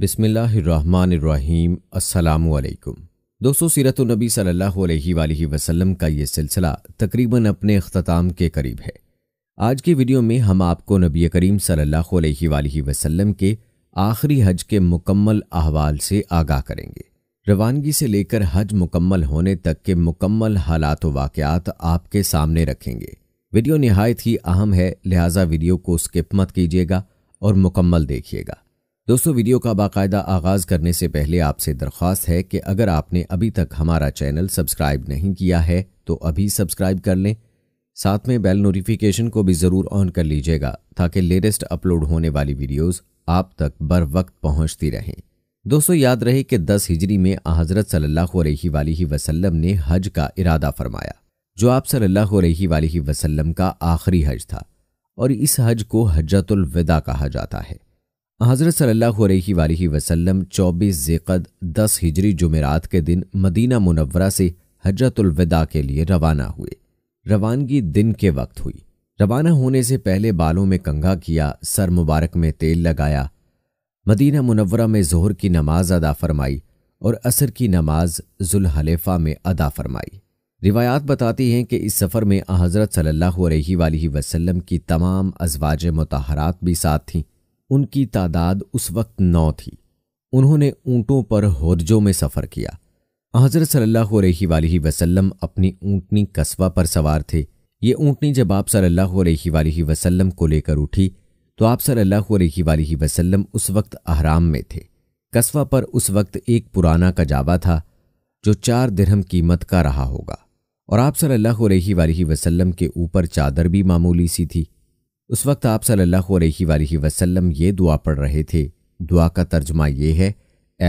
बिसमीम् अल्लाम दोस्तों सीरतनबी नबी सल्लल्लाहु अलैहि वसल्लम का ये सिलसिला तकरीबन अपने अख्ताम के करीब है आज की वीडियो में हम आपको नबी करीम सल्लल्लाहु अलैहि वसल्लम के आखिरी हज के मुकम्मल अहवाल से आगाह करेंगे रवानगी से लेकर हज मुकम्मल होने तक के मुकम्मल हालात वाक़ात आपके सामने रखेंगे वीडियो नहायत ही अहम है लिहाजा वीडियो को स्किप मत कीजिएगा और मुकम्मल देखिएगा दोस्तों वीडियो का बाकायदा आगाज करने से पहले आपसे दरख्वास्त है कि अगर आपने अभी तक हमारा चैनल सब्सक्राइब नहीं किया है तो अभी सब्सक्राइब कर लें साथ में बेल नोटिफिकेशन को भी ज़रूर ऑन कर लीजिएगा ताकि लेटेस्ट अपलोड होने वाली वीडियोस आप तक बर वक्त पहुंचती रहें दोस्तों याद रहे कि 10 हिजरी में हज़रत सल्लल्लाहु अलैहि वसल्लम ने हज का इरादा फरमाया जो आप सल्लल्लाहु अलैहि वसल्लम का आखिरी हज था और इस हज को हजतुलविदा कहा जाता है हज़रत सल्ला अलैहि चौबीस जेकद दस हिजरी जुमेरात के दिन मदीना मुनवरा से हजरतुलविदा के लिए रवाना हुए रवानगी दिन के वक्त हुई रवाना होने से पहले बालों में कंघा किया सर मुबारक में तेल लगाया मदीना मुनवरा में जोहर की नमाज अदा फरमाई और असर की नमाज जुल्हलेफा में अदा फरमाई रिवायात बताती हैं कि इस सफ़र में हज़रत सल्ला अलैहि की तमाम अजवाज मतहरात भी साथ थीं उनकी तादाद उस वक्त नौ थी उन्होंने ऊंटों पर हौरजों में सफ़र किया हजरत सल्लल्लाहु अलैहि वसल्लम अपनी ऊंटनी कस्बा पर सवार थे ये ऊँटनी जब आप सल्लल्लाहु अलैहि वसल्लम को लेकर उठी तो आप सल्लल्लाहु अलैहि वसल्लम उस वक्त अहराम में थे कस्बा पर उस वक्त एक पुराना कजावा था जो चार दिरहम कीमत का रहा होगा और आप सल्लल्लाहु अलैहि वसल्लम के ऊपर चादर भी मामूली सी थी उस वक्त आप सल्लल्लाहु अलैहि वसल्लम ये दुआ पढ़ रहे थे दुआ का तर्जमा ये है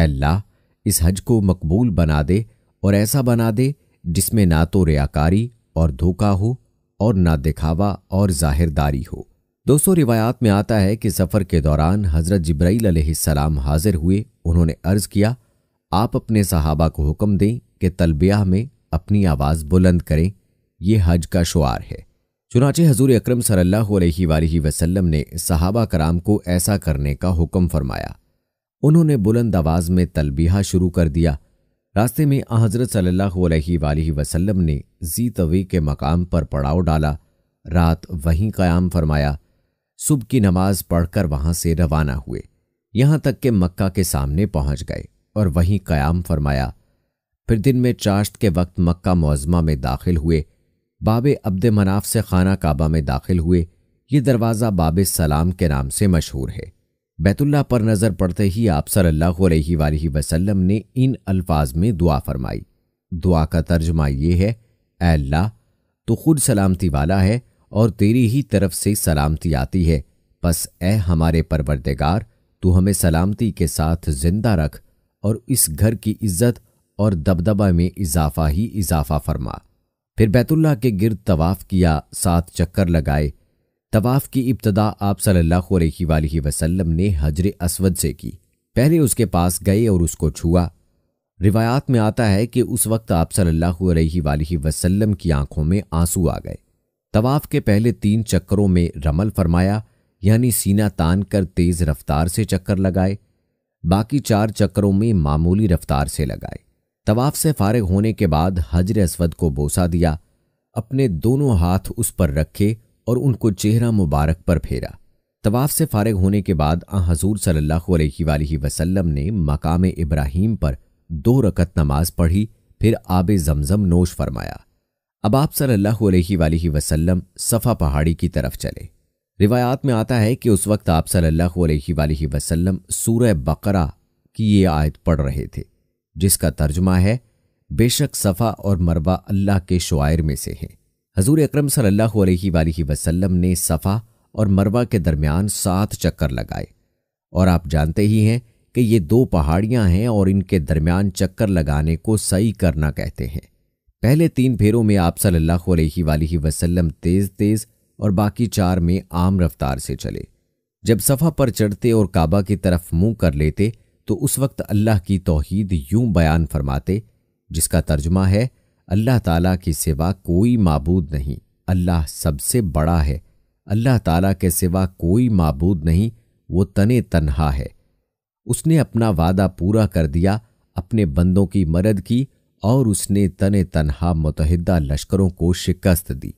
अल्लाह इस हज को मकबूल बना दे और ऐसा बना दे जिसमें ना तो रियाकारी और धोखा हो और ना दिखावा और जाहिरदारी हो दोस्तों रिवायात में आता है कि सफ़र के दौरान हज़रत जब्राईल अलैहिस्सलाम हाजिर हुए उन्होंने अर्ज़ किया आप अपने सहाबा को हुक्म दें कि तलबिया में अपनी आवाज़ बुलंद करें यह हज का शुआर है चुनाचे हजूर अक्रम सल्ला वसलम ने सहाबा कराम को ऐसा करने का हुक्म फरमाया उन्होंने बुलंद आवाज में तलबीहा शुरू कर दिया रास्ते में हजरत सल्ला वसलम ने जी तवी के मकाम पर पड़ाव डाला रात वहीं क़याम फरमाया सुबह की नमाज पढ़कर वहां से रवाना हुए यहां तक के मक्का के सामने पहुंच गए और वहीं क़याम फरमाया फिर दिन में चाश्त के वक्त मक्का मौज़मा में दाखिल हुए बाबे अब्द मनाफ से खाना काबा में दाखिल हुए ये दरवाज़ा बाब सलाम के नाम से मशहूर है बैतुल्ला पर नज़र पड़ते ही आप सल्लल्लाहु अलैहि वसल्लम ने इन अल्फाज में दुआ फरमाई दुआ का तर्जमा ये है अल्लाह तो खुद सलामती वाला है और तेरी ही तरफ से सलामती आती है बस ए हमारे परवरदेगार तू हमें सलामती के साथ जिंदा रख और इस घर की इज्जत और दबदबा में इजाफा ही इजाफा फरमा फिर बैतुल्ला के गिरद तवाफ किया सात चक्कर लगाए तवाफ की इब्तदा आप सल्लल्लाहु अलैहि वसल्लम ने हजर असवद से की पहले उसके पास गए और उसको छुआ रिवायात में आता है कि उस वक्त आप सल्लल्लाहु अलैहि वसल्लम की आंखों में आंसू आ गए तवाफ के पहले तीन चक्करों में रमल फरमाया यानी सीना तान कर तेज रफ्तार से चक्कर लगाए बाकी चार चक्करों में मामूली रफ्तार से लगाए तवाफ से फारिग होने के बाद हजर असवद को बोसा दिया अपने दोनों हाथ उस पर रखे और उनको चेहरा मुबारक पर फेरा तवाफ से फारिग होने के बाद आ हजूर सल्लल्लाहु वसल्लम ने मकाम इब्राहिम पर दो रकत नमाज पढ़ी फिर आब जमजम नोश फरमाया अब आप सल्लल्लाहु अलैहि वसल्लम सफ़ा पहाड़ी की तरफ चले रिवायात में आता है कि उस वक्त आप सल्लल्लाहु अलैहि वसल्लम सूरह बकरा की ये आयत पढ़ रहे थे जिसका तर्जमा है बेशक सफ़ा और मरवा अल्लाह के शुआर में से हैं हजूर अक्रम सल्लाम वसल्लम ने सफ़ा और मरवा के दरमियान सात चक्कर लगाए और आप जानते ही हैं कि ये दो पहाड़ियां हैं और इनके दरमियान चक्कर लगाने को सही करना कहते हैं पहले तीन फेरों में आप सल्लल्लाहु अलैहि वसल्लम तेज़ तेज़ और बाकी चार में आम रफ्तार से चले जब सफ़ा पर चढ़ते और काबा की तरफ मुंह कर लेते तो उस वक्त अल्लाह की तोहीद यूं बयान फरमाते जिसका तर्जमा है अल्लाह ताला के सिवा कोई मबूद नहीं अल्लाह सबसे बड़ा है अल्लाह ताला के सिवा कोई मबूद नहीं वो तने तन्हा है उसने अपना वादा पूरा कर दिया अपने बंदों की मदद की और उसने तने तनहा मुतहदा लश्करों को शिकस्त दी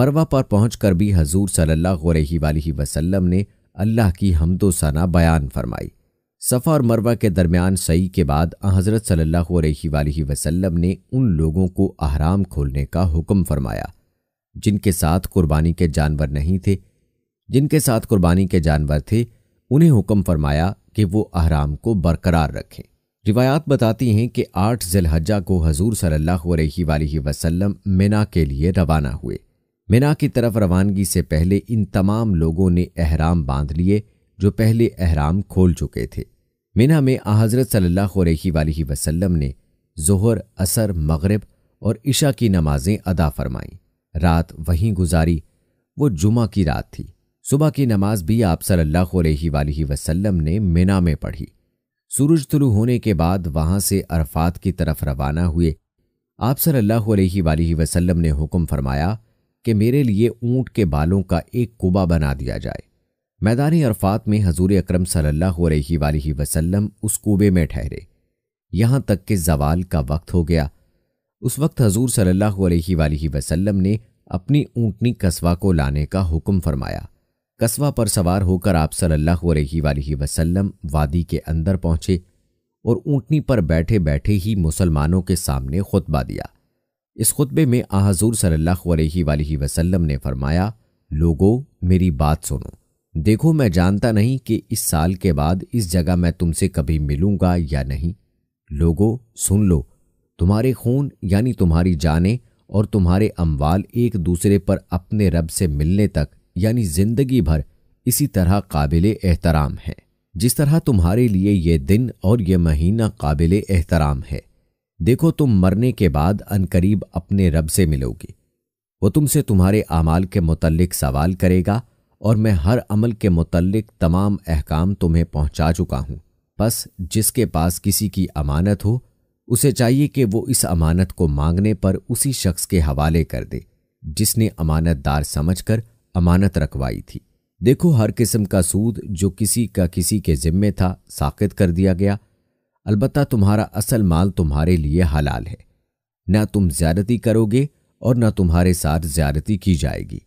मरवा पर पहुंचकर भी हजूर सल्लल्लाहु अलैहि वसल्लम ने अल्लाह की हमदोसाना बयान फरमाई सफ़ा और मरवा के दरमियान सई के बाद हज़रत सल्लल्लाहु वसल्लम ने उन लोगों को अहराम खोलने का हुक्म फरमाया जिनके साथ कुर्बानी के जानवर नहीं थे जिनके साथ कुर्बानी के जानवर थे उन्हें हुक्म फरमाया कि वो अहराम को बरकरार रखें रिवायात बताती हैं कि आठ जिलहजा को हजूर सल्लल्लाहु अलैहि वसल्लम मिना के लिए रवाना हुए मिना की तरफ रवानगी से पहले इन तमाम लोगों ने अहराम बांध लिए जो पहले अहराम खोल चुके थे मिना में हज़रत सल्लल्लाहु अलैहि वसल्लम ने जोहर असर मगरब और इशा की नमाज़ें अदा फरमाईं रात वहीं गुजारी वो जुमा की रात थी सुबह की नमाज भी आप सल्लल्लाहु अलैहि वसल्लम ने मीना में पढ़ी सूरज तुलू होने के बाद वहां से अरफात की तरफ रवाना हुए आप सल्लल्लाहु अलैहि वसल्लम ने हुक्म फरमाया कि मेरे लिए ऊंट के बालों का एक कुबा बना दिया जाए मैदान अरफात में हजूर अक्रम सल्लल्लाहु अलैहि वसल्लम उस कूबे में ठहरे यहाँ तक कि जवाल का वक्त हो गया उस वक्त हजूर सल्लल्लाहु अलैहि वसल्लम ने अपनी ऊँटनी कस्बा को लाने का हुक्म फरमाया कस्बा पर सवार होकर आप सल्लल्लाहु अलैहि वसल्लम वादी के अंदर पहुंचे और ऊँटनी पर बैठे बैठे ही मुसलमानों के सामने खुतबा दिया इस खुतबे में आ हजूर सल्लल्लाहु अलैहि वसल्लम ने फरमाया लोगो मेरी बात सुनो देखो मैं जानता नहीं कि इस साल के बाद इस जगह मैं तुमसे कभी मिलूंगा या नहीं लोगों सुन लो तुम्हारे खून यानी तुम्हारी जाने और तुम्हारे अमवाल एक दूसरे पर अपने रब से मिलने तक यानी जिंदगी भर इसी तरह काबिल एहतराम है जिस तरह तुम्हारे लिए ये दिन और ये महीना काबिल एहतराम है देखो तुम मरने के बाद अनकरीब अपने रब से मिलोगे वो तुमसे तुम्हारे अमाल के मुतलक सवाल करेगा और मैं हर अमल के मुतलक तमाम अहकाम तुम्हें पहुंचा चुका हूं बस जिसके पास किसी की अमानत हो उसे चाहिए कि वो इस अमानत को मांगने पर उसी शख्स के हवाले कर दे जिसने अमानतदार समझकर अमानत रखवाई थी देखो हर किस्म का सूद जो किसी का किसी के जिम्मे था साकित कर दिया गया अलबत् तुम्हारा असल माल तुम्हारे लिए हलाल है ना तुम ज्यादती करोगे और ना तुम्हारे साथ ज्यादती की जाएगी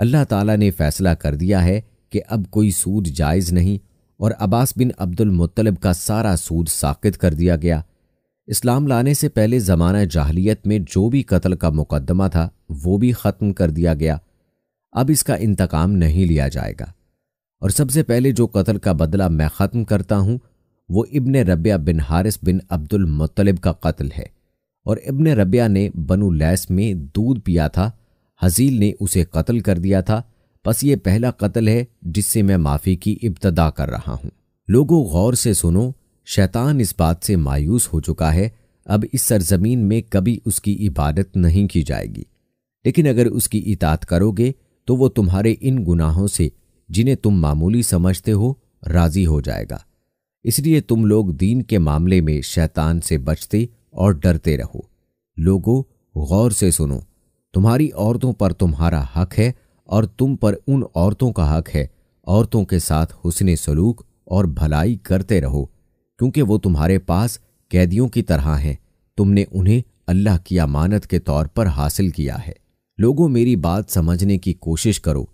अल्लाह ताला ने फैसला कर दिया है कि अब कोई सूद जायज़ नहीं और अब्बास बिन अब्दुल मुत्तलब का सारा सूद साकित कर दिया गया इस्लाम लाने से पहले ज़माना जाहलीत में जो भी कत्ल का मुकदमा था वो भी ख़त्म कर दिया गया अब इसका इंतकाम नहीं लिया जाएगा और सबसे पहले जो कत्ल का बदला मैं ख़त्म करता हूँ वो इबन रबिया बिन हारिस बिन अब्दुल मुत्तलिब का कत्ल है और इबन रबिया ने बनु लैस में दूध पिया था हजील ने उसे कत्ल कर दिया था बस ये पहला कत्ल है जिससे मैं माफ़ी की इब्तदा कर रहा हूँ लोगों गौर से सुनो शैतान इस बात से मायूस हो चुका है अब इस सरजमीन में कभी उसकी इबादत नहीं की जाएगी लेकिन अगर उसकी इतात करोगे तो वो तुम्हारे इन गुनाहों से जिन्हें तुम मामूली समझते हो राज़ी हो जाएगा इसलिए तुम लोग दीन के मामले में शैतान से बचते और डरते रहो लोगों गौर से सुनो तुम्हारी औरतों पर तुम्हारा हक है और तुम पर उन औरतों का हक है औरतों के साथ हुसन सलूक और भलाई करते रहो क्योंकि वो तुम्हारे पास कैदियों की तरह हैं तुमने उन्हें अल्लाह की अमानत के तौर पर हासिल किया है लोगों मेरी बात समझने की कोशिश करो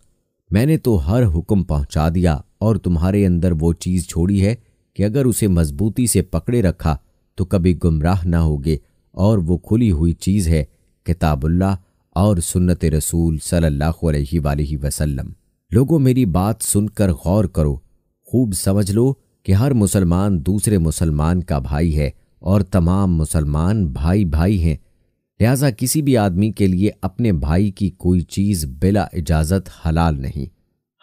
मैंने तो हर हुक्म पहुंचा दिया और तुम्हारे अंदर वो चीज़ छोड़ी है कि अगर उसे मजबूती से पकड़े रखा तो कभी गुमराह ना होगे और वो खुली हुई चीज़ है किताबुल्ला और सुन्नत रसूल सल्लल्लाहु वसल्लम लोगों मेरी बात सुनकर गौर करो खूब समझ लो कि हर मुसलमान दूसरे मुसलमान का भाई है और तमाम मुसलमान भाई भाई हैं लिहाजा किसी भी आदमी के लिए अपने भाई की कोई चीज़ बिला इजाज़त हलाल नहीं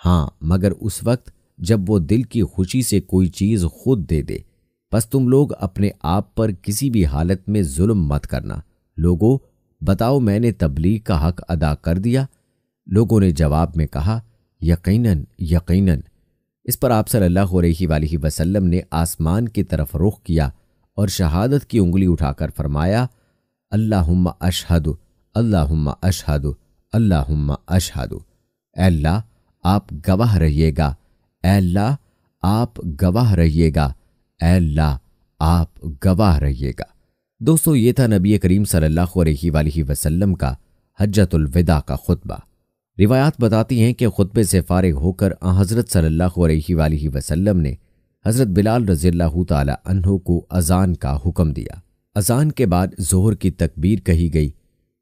हाँ मगर उस वक्त जब वो दिल की खुशी से कोई चीज़ खुद दे दे बस तुम लोग अपने आप पर किसी भी हालत में जुल्म मत करना लोगों बताओ मैंने तबलीग का हक अदा कर दिया लोगों ने जवाब में कहा यकीनन यकीनन इस पर आप सल्लल्लाहु अलैहि वसल्लम ने आसमान की तरफ रुख किया और शहादत की उंगली उठाकर फरमाया अल्लाहुम्मा अशहदु अल्लाहुम्मा अशहदु अल्लाहुम्मा अशहद अल्लाह आप गवाह रहिएगा अल्लाह आप गवाह रहिएगा अल्लाह आप गवाह रहिएगा दोस्तों ये था नबी करीम सल्ला वसलम वसल्लम का हजतुलविदा का खुतबा रिवायात बताती हैं कि खुतबे से फारग होकर अं हज़रत सल्लल्लाहु अलैहि वसल्लम ने हज़रत बिलाल रजील्ला तहों को अजान का हुक्म दिया अजान के बाद जोहर की तकबीर कही गई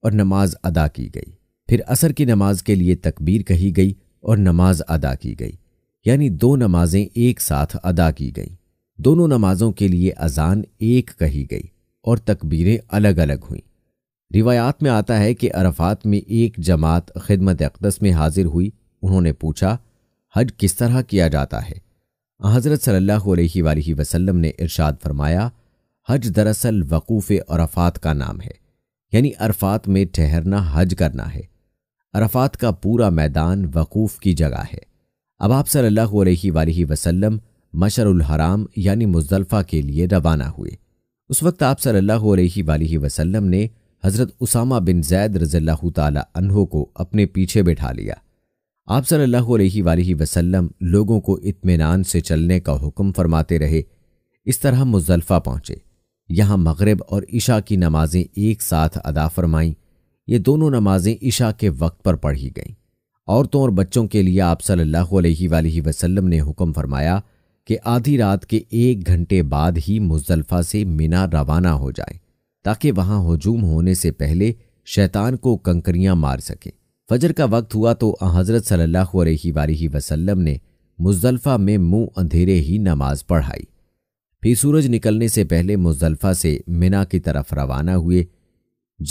और नमाज अदा की गई फिर असर की नमाज के लिए तकबीर कही गई और नमाज अदा की गई यानी दो नमाजें एक साथ अदा की गई दोनों नमाजों के लिए अजान एक कही गई और तकबीरें अलग अलग हुईं रिवायात में आता है कि अरफात में एक जमात खिदमत अकदस में हाजिर हुई उन्होंने पूछा हज किस तरह किया जाता है हज़रत सल्ला वसलम ने इरशाद फरमाया हज दरअसल वकूफ़ अरफात का नाम है यानी अरफात में ठहरना हज करना है अरफात का पूरा मैदान वकूफ़ की जगह है अब आप सल्लल्लाहु अलैहि वसल्लम मशरुल हराम यानी मुजलफ़ा के लिए रवाना हुए उस वक्त आप सल्लल्लाहु अलैहि वसल्लम ने हज़रत उसामा बिन जैद रज़ल्लाहु ताला अनहो को अपने पीछे बैठा लिया आप सल्लल्लाहु अलैहि वसल्लम लोगों को इत्मीनान से चलने का हुक्म फरमाते रहे इस तरह मुजल्फ़ा पहुँचे यहाँ मगरब और ईशा की नमाज़ें एक साथ अदा फरमाईं ये दोनों नमाज़ें ईशा के वक्त पर पढ़ी गईं औरतों और बच्चों के लिए आप सल्लल्लाहु अलैहि वसल्लम ने हुक्म फरमाया कि आधी रात के एक घंटे बाद ही मुजल्फा से मिना रवाना हो जाए ताकि वहां हजूम होने से पहले शैतान को कंकरियां मार सके फजर का वक्त हुआ तो हजरत सल्ला अलैहि वसल्लम ने मुजल्फा में मुंह अंधेरे ही नमाज पढ़ाई फिर सूरज निकलने से पहले मुजल्फा से मिना की तरफ रवाना हुए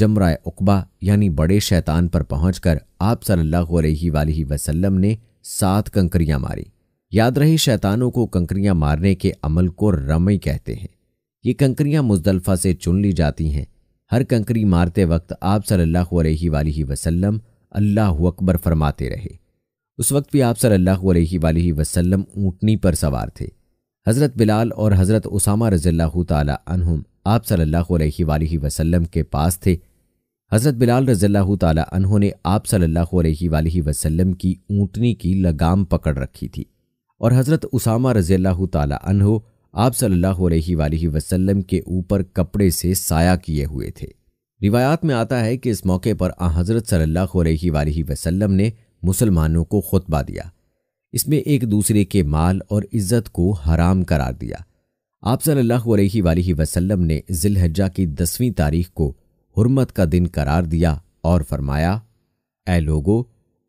जमरा उकबा यानी बड़े शैतान पर पहुंचकर आप सल्लल्लाहु अलैहि वसल्लम ने सात कंकरियां मारी याद रहे शैतानों को कंकरियां मारने के अमल को रमई कहते हैं ये कंकरियां मुजदलफा से चुन ली जाती हैं हर कंकरी मारते वक्त आप सल्लल्लाहु अलैहि वालैहि वसल्लम अल्लाह अकबर फरमाते रहे उस वक्त भी आप सल्लल्लाहु अलैहि वालैहि वसल्लम ऊँटनी पर सवार थे हज़रत बिलाल और हज़रत उसामा रज़ील्लाहु ताला अनहुम आप सल्लल्लाहु अलैहि वालैहि वसल्लम के पास थे हज़रत बिलाल रज़ील्लाहु ताला अनहु ने आप सल्लल्लाहु अलैहि वालैहि वसल्लम की ऊँटनी की लगाम पकड़ रखी थी और हज़रत उसामा रज़ील्ला आप सल्लल्लाहु अलैहि वसल्लम के ऊपर कपड़े से साया किए हुए थे रिवायात में आता है कि इस मौके पर आ हज़रत सल्ला वसल्लम ने मुसलमानों को खुतबा दिया इसमें एक दूसरे के माल और इज़्ज़त को हराम करार दिया आप सल्लल्लाहु अलैहि वसल्लम ने जिलहजा की दसवीं तारीख को हुरमत का दिन करार दिया और फरमाया ए लोगो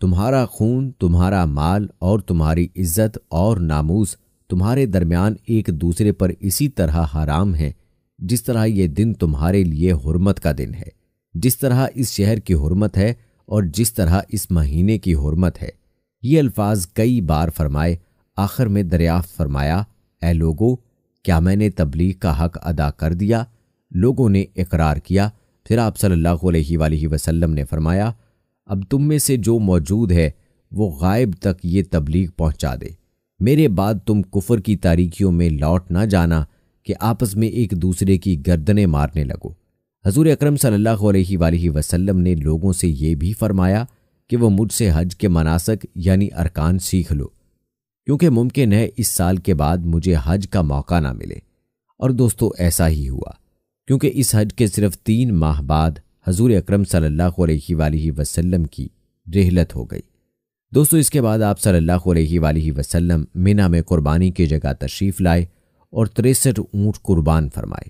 तुम्हारा खून तुम्हारा माल और तुम्हारी इज्जत और नामूस तुम्हारे दरमियान एक दूसरे पर इसी तरह हराम है जिस तरह ये दिन तुम्हारे लिए हुरमत का दिन है जिस तरह इस शहर की हुरमत है और जिस तरह इस महीने की हुरमत है ये अल्फाज कई बार फरमाए आखिर में दरियाफ्त फरमाया ए लोगो क्या मैंने तबलीग का हक अदा कर दिया लोगों ने इकरार किया फिर आप सल्लल्लाहु अलैहि वसल्लम ने फरमाया अब तुम में से जो मौजूद है वो गायब तक ये तबलीग पहुंचा दे मेरे बाद तुम कुफर की तारीखियों में लौट ना जाना कि आपस में एक दूसरे की गर्दनें मारने लगो हजूर अक्रम सल्लल्लाहु वसल्लम ने लोगों से ये भी फरमाया कि वह मुझसे हज के मनासक यानी अरकान सीख लो क्योंकि मुमकिन है इस साल के बाद मुझे हज का मौका ना मिले और दोस्तों ऐसा ही हुआ क्योंकि इस हज के सिर्फ तीन माह बाद हजूर अक्रम वसल्लम की रहलत हो गई दोस्तों इसके बाद आप सल्लल्लाहु अलैहि वसल्लम मीना में कुर्बानी की जगह तशरीफ़ लाए और तिरसठ ऊँट कुर्बान फरमाए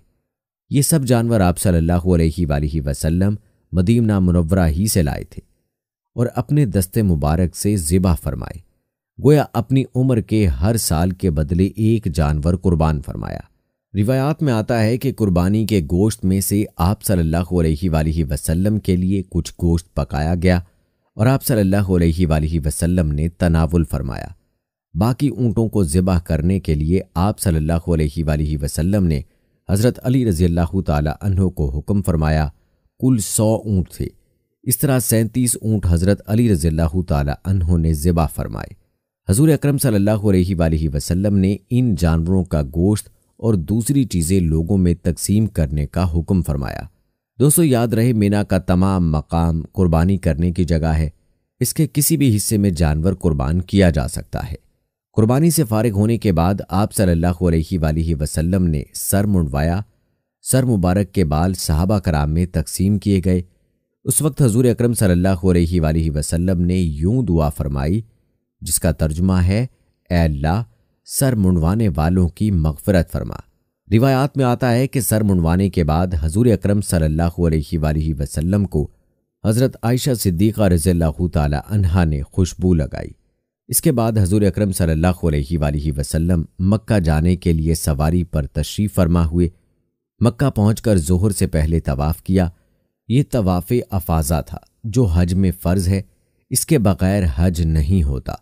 ये सब जानवर आप सल्लल्लाहु अलैहि वसल्लम मदीमना मुनवरा ही से लाए थे और अपने दस्ते मुबारक से ज़िबा फरमाए गोया अपनी उम्र के हर साल के बदले एक जानवर कुर्बान फरमाया रिवायात में आता है कि कुर्बानी के गोश्त में से आप सल्लल्लाहु अलैहि वसल्लम के लिए कुछ गोश्त पकाया गया और आप सल्लल्लाहु अलैहि वसल्लम ने तनावुल फरमाया बाकी ऊँटों को ज़िबा करने के लिए आप सल्लल्लाहु अलैहि वसल्लम ने हज़रत अली रज़ी अल्लाह को हुक्म फरमाया कुल सौ ऊँट थे इस तरह सैंतीस ऊँट हज़रत अली रज़ी अल्लाह ने ज़िबा फरमाए हजूर अक्रम सल्लल्लाहु अलैहि वसल्लम ने इन जानवरों का गोश्त और दूसरी चीज़ें लोगों में तकसीम करने का हुक्म फरमाया दोस्तों याद रहे मीना का तमाम मकाम कुर्बानी करने की जगह है इसके किसी भी हिस्से में जानवर कुर्बान किया जा सकता है कुर्बानी से फारिग होने के बाद आप सल्लल्लाहु अलैहि वसल्लम ने सर मुंडवाया सर मुबारक के बाल सहाबा कराम में तकसीम किए गए उस वक्त हजूर अक्रम सल्लल्लाहु अलैहि वसल्लम ने यूं दुआ फरमाई जिसका तर्जुमा है एल्ला अल्लाह सर मुंडवाने वालों की मगफरत फरमा रिवायात में आता है कि सर मुंडवाने के बाद हजूर अक्रम सल्लल्लाहु वसलम को हज़रत आयशा सिद्दीक़ा रज़ील् ताला अनहा ने खुशबू लगाई इसके बाद हजूर अक्रम सल्ला वसलम मक्का जाने के लिए सवारी पर तशरीफ़ फरमा हुए मक्का पहुँच जोहर से पहले तवाफ़ किया ये तवाफ़ अफाजा था जो हज में फ़र्ज़ है इसके बग़ैर हज नहीं होता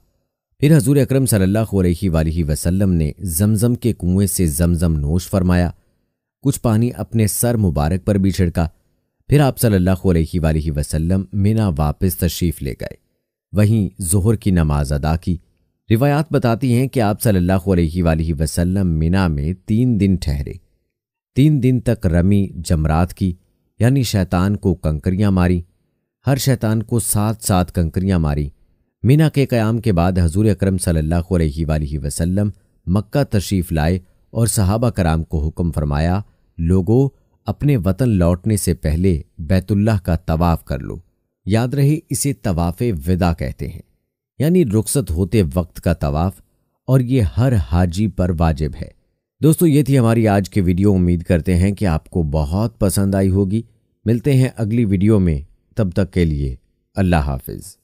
फिर हजूर अक्रम सल्लाम ने जमजम के कुएं से जमजम नोश फरमाया कुछ पानी अपने सर मुबारक पर भी छिड़का फिर आप सल्लल्लाहु अलैहि वसल्लम मिना वापस तशरीफ़ ले गए वहीं जोहर की नमाज अदा की रिवायात बताती हैं कि आप सल्लल्लाहु अलैहि वसल्लम मिना में तीन दिन ठहरे तीन दिन तक रमी जमरात की यानी शैतान को कंकरियाँ मारी हर शैतान को सात सात कंकरियाँ मारी मीना के क़्याम के बाद हजूर अक्रम सल्ला अलैहि वसल्लम मक्का तशरीफ़ लाए और सहाबा कराम को हुक्म फरमाया लोगों अपने वतन लौटने से पहले बैतुल्लाह का तवाफ़ कर लो याद रहे इसे तवाफ़ विदा कहते हैं यानी रुखसत होते वक्त का तवाफ़ और ये हर हाजी पर वाजिब है दोस्तों ये थी हमारी आज की वीडियो उम्मीद करते हैं कि आपको बहुत पसंद आई होगी मिलते हैं अगली वीडियो में तब तक के लिए अल्लाह हाफिज़